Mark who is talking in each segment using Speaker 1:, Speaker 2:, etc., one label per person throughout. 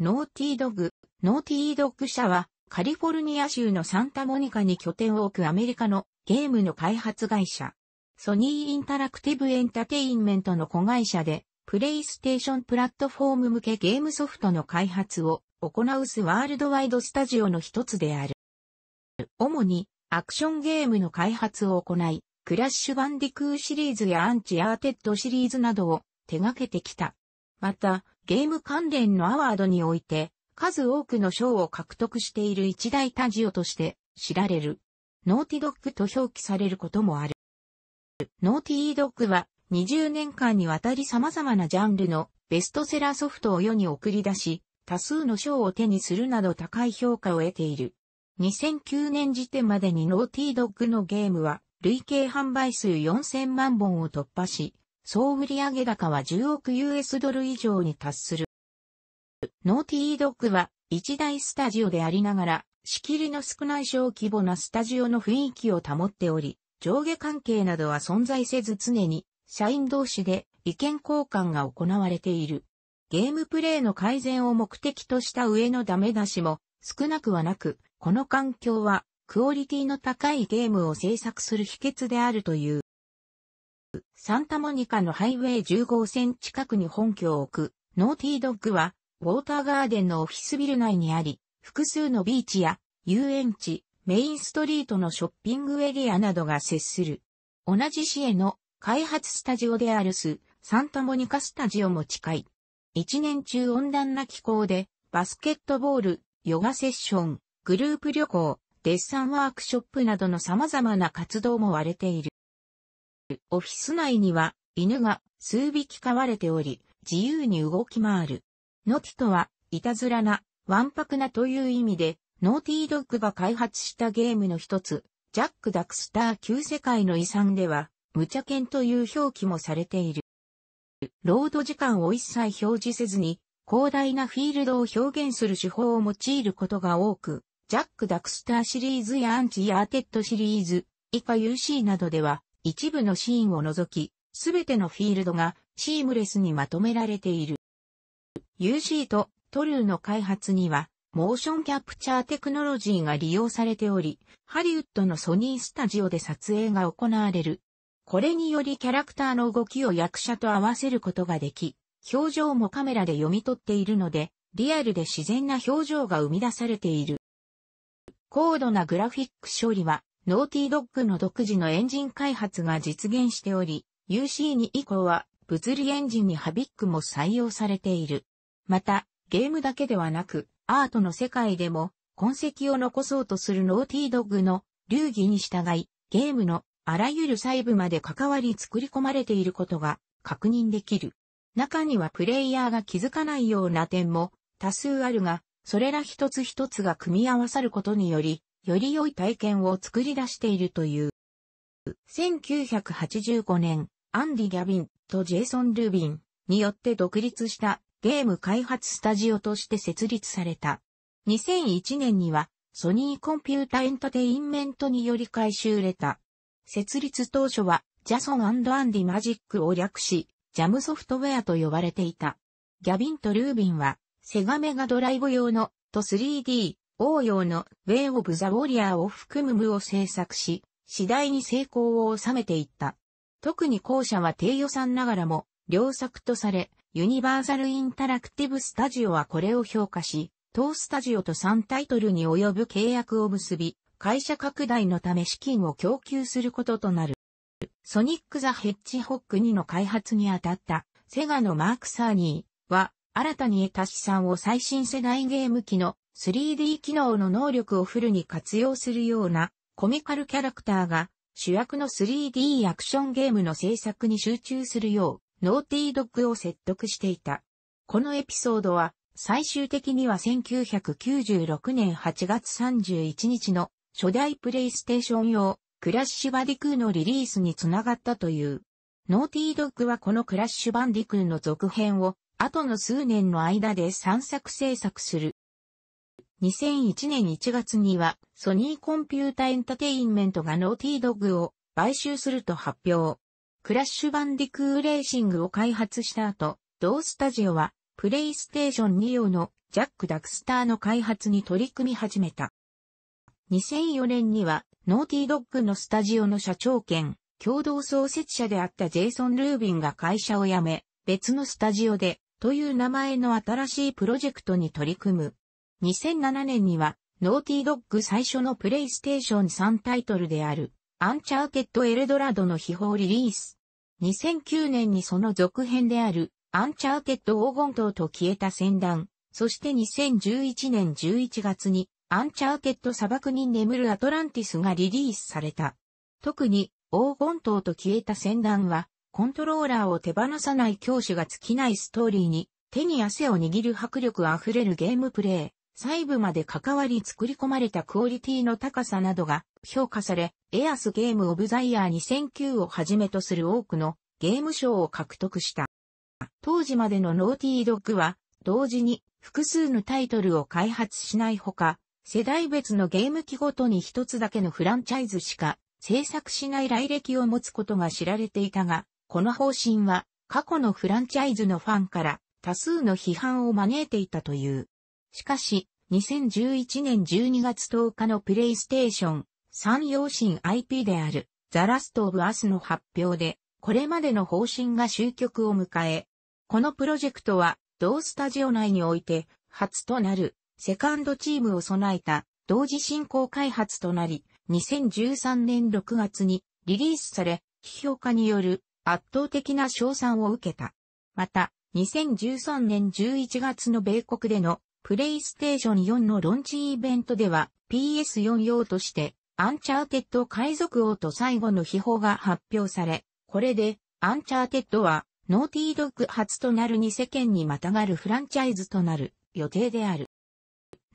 Speaker 1: ノーティードグ、ノーティードグ社は、カリフォルニア州のサンタモニカに拠点を置くアメリカのゲームの開発会社。ソニーインタラクティブエンタテインメントの子会社で、プレイステーションプラットフォーム向けゲームソフトの開発を行うスワールドワイドスタジオの一つである。主にアクションゲームの開発を行い、クラッシュバンディクーシリーズやアンチアーテッドシリーズなどを手掛けてきた。また、ゲーム関連のアワードにおいて、数多くの賞を獲得している一大タジオとして知られる。ノーティドッグと表記されることもある。ノーティードッグは20年間にわたり様々なジャンルのベストセラーソフトを世に送り出し、多数の賞を手にするなど高い評価を得ている。2009年時点までにノーティードッグのゲームは累計販売数4000万本を突破し、総売上高は10億 US ドル以上に達する。ノーティードッグは一大スタジオでありながら、仕切りの少ない小規模なスタジオの雰囲気を保っており、上下関係などは存在せず常に社員同士で意見交換が行われている。ゲームプレイの改善を目的とした上のダメ出しも少なくはなく、この環境はクオリティの高いゲームを制作する秘訣であるという。サンタモニカのハイウェイ15線近くに本拠を置く、ノーティードッグは、ウォーターガーデンのオフィスビル内にあり、複数のビーチや遊園地、メインストリートのショッピングエリアなどが接する。同じ市への開発スタジオであるス、サンタモニカスタジオも近い。一年中温暖な気候で、バスケットボール、ヨガセッション、グループ旅行、デッサンワークショップなどの様々な活動も割れている。オフィス内には犬が数匹飼われており、自由に動き回る。ノティとは、いたずらな、わんぱくなという意味で、ノーティードッグが開発したゲームの一つ、ジャック・ダクスター旧世界の遺産では、無茶犬という表記もされている。ロード時間を一切表示せずに、広大なフィールドを表現する手法を用いることが多く、ジャック・ダクスターシリーズやアンチ・ヤーテッドシリーズ、以下 UC などでは、一部のシーンを除き、すべてのフィールドがシームレスにまとめられている。UC とトルーの開発には、モーションキャプチャーテクノロジーが利用されており、ハリウッドのソニースタジオで撮影が行われる。これによりキャラクターの動きを役者と合わせることができ、表情もカメラで読み取っているので、リアルで自然な表情が生み出されている。高度なグラフィック処理はノーティードッグの独自のエンジン開発が実現しており、UC2 以降は物理エンジンにハビックも採用されている。また、ゲームだけではなく、アートの世界でも痕跡を残そうとするノーティードッグの流儀に従い、ゲームのあらゆる細部まで関わり作り込まれていることが確認できる。中にはプレイヤーが気づかないような点も多数あるが、それら一つ一つが組み合わさることにより、より良い体験を作り出しているという。1985年、アンディ・ギャビンとジェイソン・ルービンによって独立したゲーム開発スタジオとして設立された。2001年にはソニーコンピュータエンタテインメントにより回収れた。設立当初はジャソンアンディ・マジックを略し、ジャムソフトウェアと呼ばれていた。ギャビンとルービンはセガメガドライブ用のと 3D 応用の Way of the Warrior を含む無を制作し、次第に成功を収めていった。特に後者は低予算ながらも、良作とされ、ユニバーサルインタラクティブスタジオはこれを評価し、当スタジオと3タイトルに及ぶ契約を結び、会社拡大のため資金を供給することとなる。ソニック・ザ・ヘッジホック2の開発にあたった、セガのマーク・サーニーは、新たに得た資産を最新世代ゲーム機の 3D 機能の能力をフルに活用するようなコミカルキャラクターが主役の 3D アクションゲームの制作に集中するようノーティードッグを説得していた。このエピソードは最終的には1996年8月31日の初代プレイステーション用クラッシュバディクーのリリースにつながったという。ノーティードッグはこのクラッシュバンディクーの続編を後の数年の間で3作制作する。2001年1月にはソニーコンピュータエンタテインメントがノーティードッグを買収すると発表。クラッシュバンディクーレーシングを開発した後、同スタジオはプレイステーション2用のジャック・ダクスターの開発に取り組み始めた。2004年にはノーティードッグのスタジオの社長兼共同創設者であったジェイソン・ルービンが会社を辞め、別のスタジオでという名前の新しいプロジェクトに取り組む2007年には、ノーティードッグ最初のプレイステーション3タイトルである、アンチャーテッド・エルドラドの秘宝リリース。2009年にその続編である、アンチャーテッド黄金塔と消えた戦団、そして2011年11月に、アンチャーテッド砂漠に眠るアトランティスがリリースされた。特に、黄金塔と消えた戦団は、コントローラーを手放さない教師が尽きないストーリーに、手に汗を握る迫力あふれるゲームプレイ。細部まで関わり作り込まれたクオリティの高さなどが評価され、エアスゲームオブザイヤー2009をはじめとする多くのゲーム賞を獲得した。当時までのノーティードッグは、同時に複数のタイトルを開発しないほか、世代別のゲーム機ごとに一つだけのフランチャイズしか制作しない来歴を持つことが知られていたが、この方針は過去のフランチャイズのファンから多数の批判を招いていたという。しかし、2011年12月10日のプレイステーション3用心 IP であるザラストオブアスの発表で、これまでの方針が終局を迎え、このプロジェクトは同スタジオ内において初となるセカンドチームを備えた同時進行開発となり、2013年6月にリリースされ、批評家による圧倒的な賞賛を受けた。また、2013年11月の米国でのプレイステーション4のロンチイベントでは PS4 用としてアンチャーテッド海賊王と最後の秘宝が発表され、これでアンチャーテッドはノーティードッグ初となる2世間にまたがるフランチャイズとなる予定である。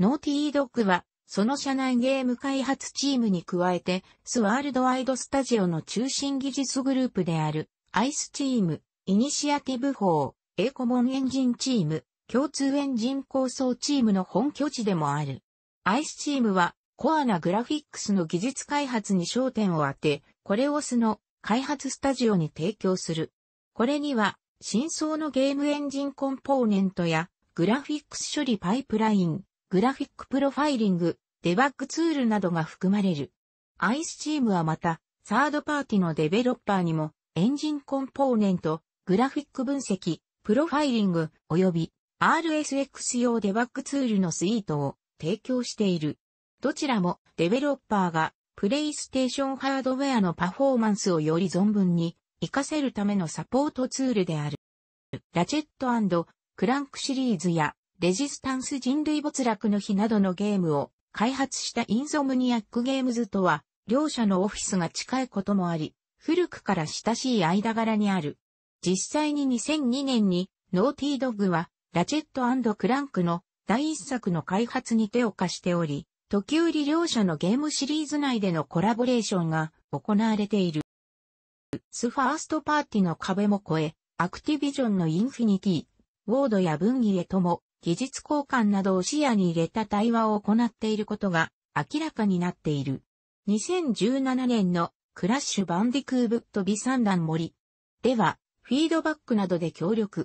Speaker 1: ノーティードッグはその社内ゲーム開発チームに加えて、スワールドワイドスタジオの中心技術グループである、アイスチーム、イニシアティブ4、エコモンエンジンチーム、共通エンジン構想チームの本拠地でもある。アイスチームはコアなグラフィックスの技術開発に焦点を当て、これをスの開発スタジオに提供する。これには、真相のゲームエンジンコンポーネントや、グラフィックス処理パイプライン、グラフィックプロファイリング、デバッグツールなどが含まれる。アイスチームはまた、サードパーティのデベロッパーにも、エンジンコンポーネント、グラフィック分析、プロファイリング、及び RSX 用デバッグツールのスイートを提供している。どちらもデベロッパーがプレイステーションハードウェアのパフォーマンスをより存分に活かせるためのサポートツールである。ラチェットクランクシリーズやレジスタンス人類没落の日などのゲームを開発したインソムニアックゲームズとは両社のオフィスが近いこともあり、古くから親しい間柄にある。実際に2002年にノーティードッグはラチェットクランクの第一作の開発に手を貸しており、時折両者のゲームシリーズ内でのコラボレーションが行われている。スファーストパーティの壁も越え、アクティビジョンのインフィニティ、ウォードや文儀へとも技術交換などを視野に入れた対話を行っていることが明らかになっている。2017年のクラッシュバンディクーブット美三段森ではフィードバックなどで協力、